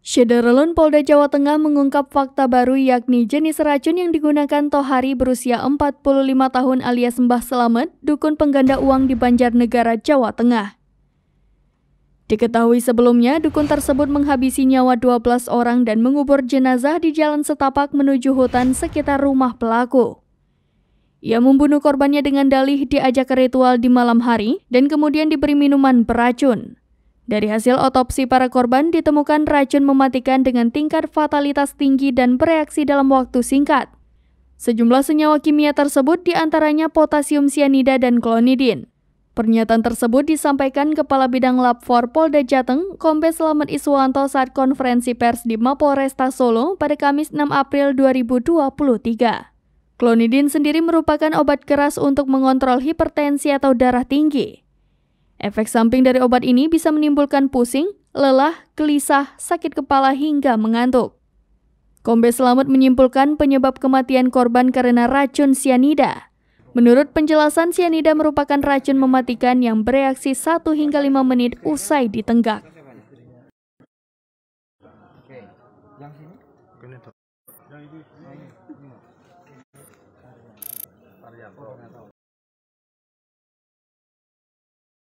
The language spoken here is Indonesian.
Syederelun Polda Jawa Tengah mengungkap fakta baru yakni jenis racun yang digunakan Tohari berusia 45 tahun alias Mbah Selamet, dukun pengganda uang di Banjarnegara, Jawa Tengah. Diketahui sebelumnya, dukun tersebut menghabisi nyawa 12 orang dan mengubur jenazah di jalan setapak menuju hutan sekitar rumah pelaku. Ia membunuh korbannya dengan dalih diajak ke ritual di malam hari dan kemudian diberi minuman beracun. Dari hasil otopsi para korban ditemukan racun mematikan dengan tingkat fatalitas tinggi dan bereaksi dalam waktu singkat. Sejumlah senyawa kimia tersebut diantaranya potasium cyanida dan klonidin. Pernyataan tersebut disampaikan Kepala Bidang Lab 4 Polda Jateng, Kombes Slamet Iswanto saat konferensi pers di Mapolresta Solo pada Kamis 6 April 2023. Klonidin sendiri merupakan obat keras untuk mengontrol hipertensi atau darah tinggi. Efek samping dari obat ini bisa menimbulkan pusing, lelah, gelisah, sakit kepala hingga mengantuk. Kombes Selamat menyimpulkan penyebab kematian korban karena racun sianida. Menurut penjelasan, sianida merupakan racun mematikan yang bereaksi 1 hingga 5 menit usai ditenggak.